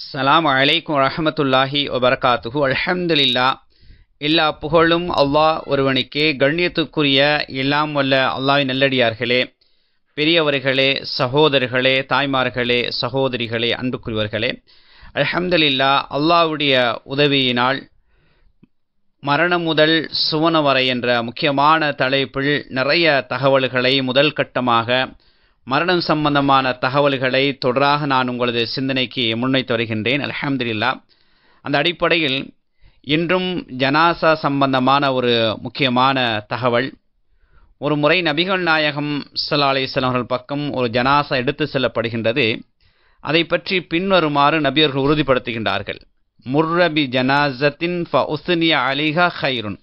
அஸ்லாம் அலைக்கும் ரஹமத்துல்லாஹி வபர்காத்துஹு அலமதுல்லா எல்லா புகழும் அல்லாஹ் ஒருவனுக்கே கண்ணியத்துக்குரிய எல்லாம் வல்ல அல்லாஹின் நல்லடியார்களே பெரியவர்களே சகோதரர்களே தாய்மார்களே சகோதரிகளே அன்புக்குரியவர்களே அலமதுல்லா அல்லாவுடைய உதவியினால் மரணம் முதல் சுவன வரை என்ற முக்கியமான தலைப்பில் நிறைய தகவல்களை முதல் கட்டமாக மரணம் சம்பந்தமான தகவல்களை தொடராக நான் உங்களது சிந்தனைக்கு முன்வைத்து வருகின்றேன் அலஹம்துல்லா அந்த அடிப்படையில் இன்றும் ஜனாசா சம்பந்தமான ஒரு முக்கியமான தகவல் ஒரு முறை நபிகள் நாயகம் சலாலை அலிஸ்லாம் அவர்கள் பக்கம் ஒரு ஜனாசா எடுத்து செல்லப்படுகின்றது அதை பற்றி பின்வருமாறு நபியர்கள் உறுதிப்படுத்துகின்றார்கள் முர்ரபி ஜனாசத்தின் ஃப உஸ்னியா அலிஹா ஹைருன்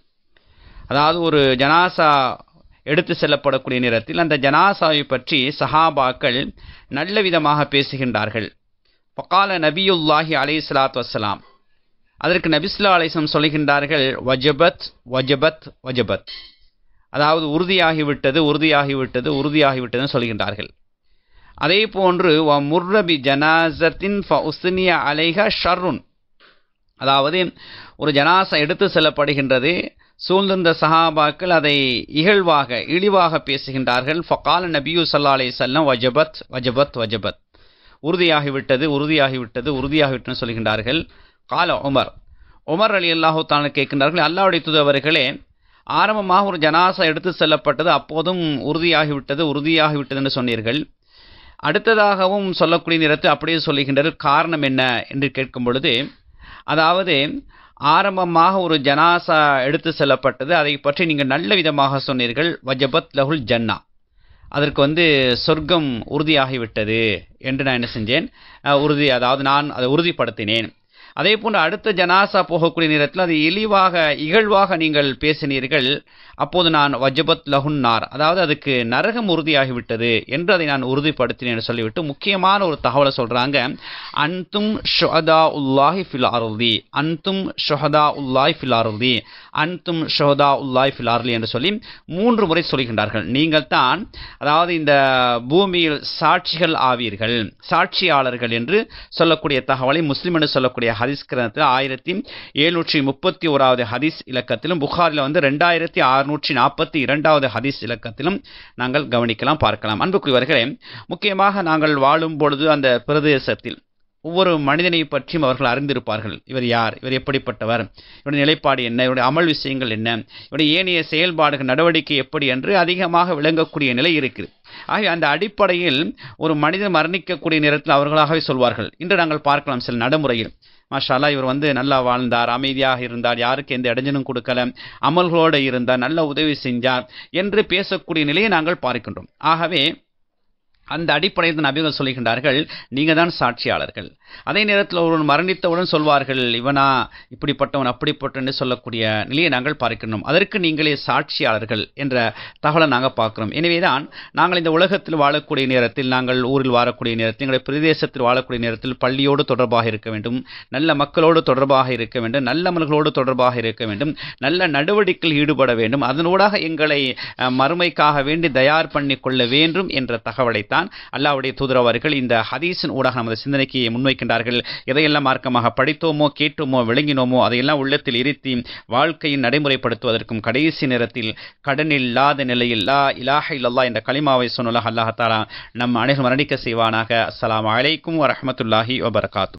அதாவது ஒரு ஜனாசா எடுத்து செல்லப்படக்கூடிய நேரத்தில் அந்த ஜனாசாவை பற்றி சஹாபாக்கள் நல்ல விதமாக பேசுகின்றார்கள் பக்கால நபியுல்லாஹி அலை சலாத் வசலாம் அதற்கு நபிஸ்லா அலேசம் சொல்கின்றார்கள் வஜபத் வஜபத் வஜபத் அதாவது உறுதியாகிவிட்டது உறுதியாகிவிட்டது உறுதியாகிவிட்டதுன்னு சொல்கின்றார்கள் அதே போன்று வ முர்ரபி ஜனாசத்தின் ஃப உஸ்னியா அலைஹ ஷர்ருன் அதாவது ஒரு ஜனாசா எடுத்து செல்லப்படுகின்றது சூழ்ந்திருந்த சஹாபாக்கள் அதை இகழ்வாக இழிவாக பேசுகின்றார்கள் ஃபகால நபியூ சல்லா அலி சொல்லம் வஜபத் வஜபத் வஜபத் உறுதியாகிவிட்டது உறுதியாகிவிட்டது உறுதியாகிவிட்டதுன்னு சொல்கின்றார்கள் கால உமர் உமர் அலி அல்லாஹூ தான் கேட்கின்றார்கள் அல்லாவுடைய தூதவர்களே ஆரம்பமாக ஒரு ஜனாசா எடுத்து செல்லப்பட்டது அப்போதும் உறுதியாகிவிட்டது உறுதியாகிவிட்டது என்று சொன்னீர்கள் அடுத்ததாகவும் சொல்லக்கூடிய நேரத்தில் அப்படியே சொல்லுகின்றது காரணம் என்ன என்று கேட்கும் பொழுது அதாவது ஆரம்பமாக ஒரு ஜனாசா எடுத்து செல்லப்பட்டது அதை பற்றி நீங்கள் நல்ல விதமாக சொன்னீர்கள் வஜபத் லஹுல் ஜன்னா அதற்கு வந்து சொர்க்கம் உறுதியாகிவிட்டது என்று நான் என்ன செஞ்சேன் உறுதி அதாவது நான் அதை உறுதிப்படுத்தினேன் அதே போன்று அடுத்த ஜனாசா போகக்கூடிய நேரத்தில் அது இழிவாக இகழ்வாக நீங்கள் பேசினீர்கள் அப்போது நான் வஜபத் லஹுன்னார் அதாவது அதுக்கு நரகம் உறுதியாகிவிட்டது என்று அதை நான் உறுதிப்படுத்தினேன் என்று சொல்லிவிட்டு முக்கியமான ஒரு தகவலை சொல்கிறாங்க அன்தும் ஷொஹதா உல்லாஹி ஃபிலாருதி அன்தும் ஷொஹதா உல்லாய் ஃபிலாருதி அன்தும் ஷொஹதா உல்லாய் ஃபில் என்று சொல்லி மூன்று முறை சொல்கின்றார்கள் நீங்கள் தான் அதாவது இந்த பூமியில் சாட்சிகள் ஆவீர்கள் சாட்சியாளர்கள் என்று சொல்லக்கூடிய தகவலை முஸ்லிம் என்று சொல்லக்கூடிய ஹதீஸ் கிரந்தத்தில் ஆயிரத்தி எழுநூற்றி முப்பத்தி ஓராவது ஹதீஸ் இலக்கத்திலும் புகாரில் வந்து ரெண்டாயிரத்தி அறுநூற்றி நாற்பத்தி இரண்டாவது ஹதீஸ் இலக்கத்திலும் நாங்கள் கவனிக்கலாம் பார்க்கலாம் அன்புக்குரியவர்களே முக்கியமாக நாங்கள் வாழும் பொழுது அந்த பிரதேசத்தில் ஒவ்வொரு மனிதனை பற்றியும் அவர்கள் அறிந்திருப்பார்கள் இவர் யார் இவர் எப்படிப்பட்டவர் இவருடைய நிலைப்பாடு என்ன இவருடைய அமல் விஷயங்கள் என்ன இவருடைய ஏனைய செயல்பாடுகள் நடவடிக்கை எப்படி என்று அதிகமாக விளங்கக்கூடிய நிலை இருக்குது ஆகவே அந்த அடிப்படையில் ஒரு மனிதன் மரணிக்கக்கூடிய நேரத்தில் அவர்களாகவே சொல்வார்கள் இன்று நாங்கள் பார்க்கலாம் சில நடைமுறையில் மாஷாலா இவர் வந்து நல்லா வாழ்ந்தார் அமைதியாக இருந்தார் யாருக்கு எந்த இடைஞ்சலும் கொடுக்கல அமல்களோடு இருந்தார் நல்ல உதவி செஞ்சார் என்று பேசக்கூடிய நிலையை நாங்கள் பார்க்கின்றோம் ஆகவே அந்த அடிப்படையில் நபிகள் சொல்லுகின்றார்கள் நீங்கள் தான் சாட்சியாளர்கள் அதே நேரத்தில் ஒருவன் மரணித்தவுடன் சொல்வார்கள் இவனா இப்படிப்பட்டவன் அப்படிப்பட்டன்னு சொல்லக்கூடிய நிலையை நாங்கள் பார்க்கணும் அதற்கு நீங்களே சாட்சியாளர்கள் என்ற தகவலை நாங்கள் பார்க்கிறோம் எனவே தான் நாங்கள் இந்த உலகத்தில் வாழக்கூடிய நேரத்தில் நாங்கள் ஊரில் வாழக்கூடிய நேரத்தில் எங்களுடைய பிரதேசத்தில் வாழக்கூடிய நேரத்தில் பள்ளியோடு தொடர்பாக இருக்க வேண்டும் நல்ல மக்களோடு தொடர்பாக இருக்க வேண்டும் நல்ல மலர்களோடு தொடர்பாக இருக்க வேண்டும் நல்ல நடவடிக்கையில் ஈடுபட வேண்டும் அதனூடாக எங்களை மறுமைக்காக வேண்டி தயார் பண்ணி கொள்ள வேண்டும் என்ற தகவலை தான் அல்லாவுடைய தூதர் அவர்கள் இந்த ஹதீஸின் ஊடாக நமது சிந்தனைக்கு முன்வைக்கின்றார்கள் எதையெல்லாம் மார்க்கமாக படித்தோமோ கேட்டோமோ விளங்கினோமோ அதையெல்லாம் உள்ளத்தில் இருத்தி வாழ்க்கையின் நடைமுறைப்படுத்துவதற்கும் கடைசி நேரத்தில் கடனில்லாத இல்லாத நிலையில் லா இலாஹ இல்லல்லா என்ற களிமாவை சொன்னலாக அல்லாஹாலா நம் அனைவரும் மரணிக்க செய்வானாக அஸ்லாம் வலைக்கும் வரமத்துல்லாஹி வபர்காத்து